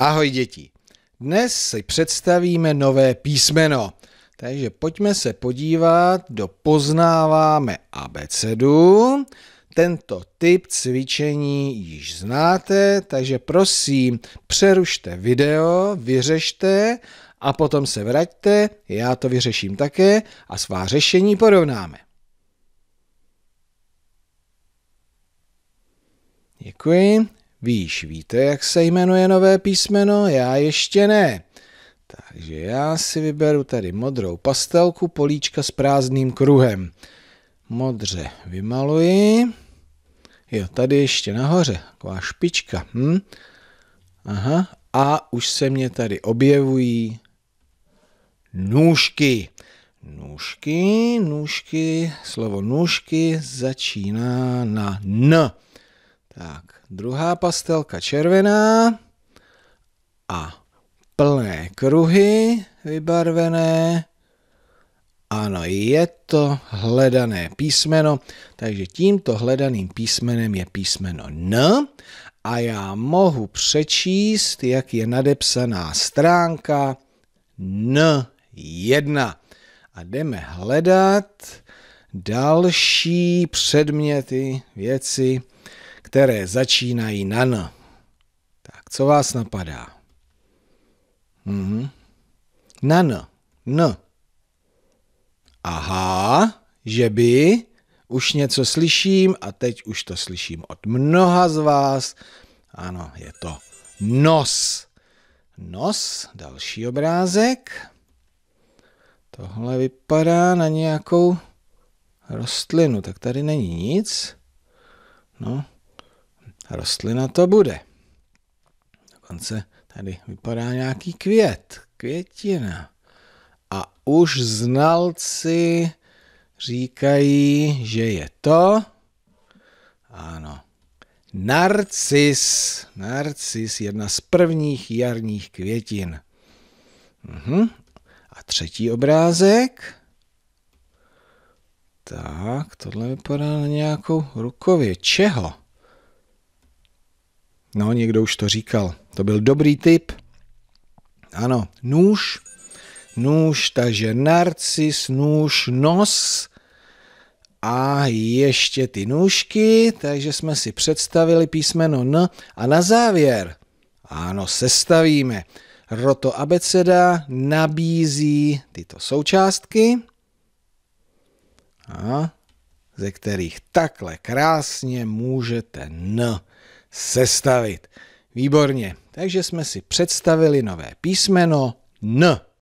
Ahoj děti. Dnes si představíme nové písmeno. Takže pojďme se podívat do poznáváme abecedu. Tento typ cvičení již znáte, takže prosím přerušte video, vyřešte a potom se vraťte, já to vyřeším také a svá řešení porovnáme. Děkuji. Vy již víte, jak se jmenuje nové písmeno? Já ještě ne. Takže já si vyberu tady modrou pastelku, políčka s prázdným kruhem. Modře vymaluji. Jo, tady ještě nahoře, taková špička. Hm? Aha, a už se mě tady objevují nůžky. Nůžky, nůžky, slovo nůžky začíná na N. Tak, druhá pastelka červená a plné kruhy vybarvené. Ano, je to hledané písmeno, takže tímto hledaným písmenem je písmeno N a já mohu přečíst, jak je nadepsaná stránka N1. A jdeme hledat další předměty, věci, které začínají na N. Tak, co vás napadá? Mhm. Na N. N. Aha, že by už něco slyším a teď už to slyším od mnoha z vás. Ano, je to nos. Nos, další obrázek. Tohle vypadá na nějakou rostlinu, tak tady není nic. No, Rostlina to bude. Dokonce tady vypadá nějaký květ, květina. A už znalci říkají, že je to... Ano. Narcis. Narcis, jedna z prvních jarních květin. Uhum. A třetí obrázek. Tak, tohle vypadá na nějakou rukově. Čeho? No, někdo už to říkal. To byl dobrý tip. Ano, nůž, nůž, takže narcis, nůž, nos a ještě ty nůžky, takže jsme si představili písmeno N a na závěr, ano, sestavíme. Roto abeceda nabízí tyto součástky, a ze kterých takhle krásně můžete N sestavit. Výborně. Takže jsme si představili nové písmeno N.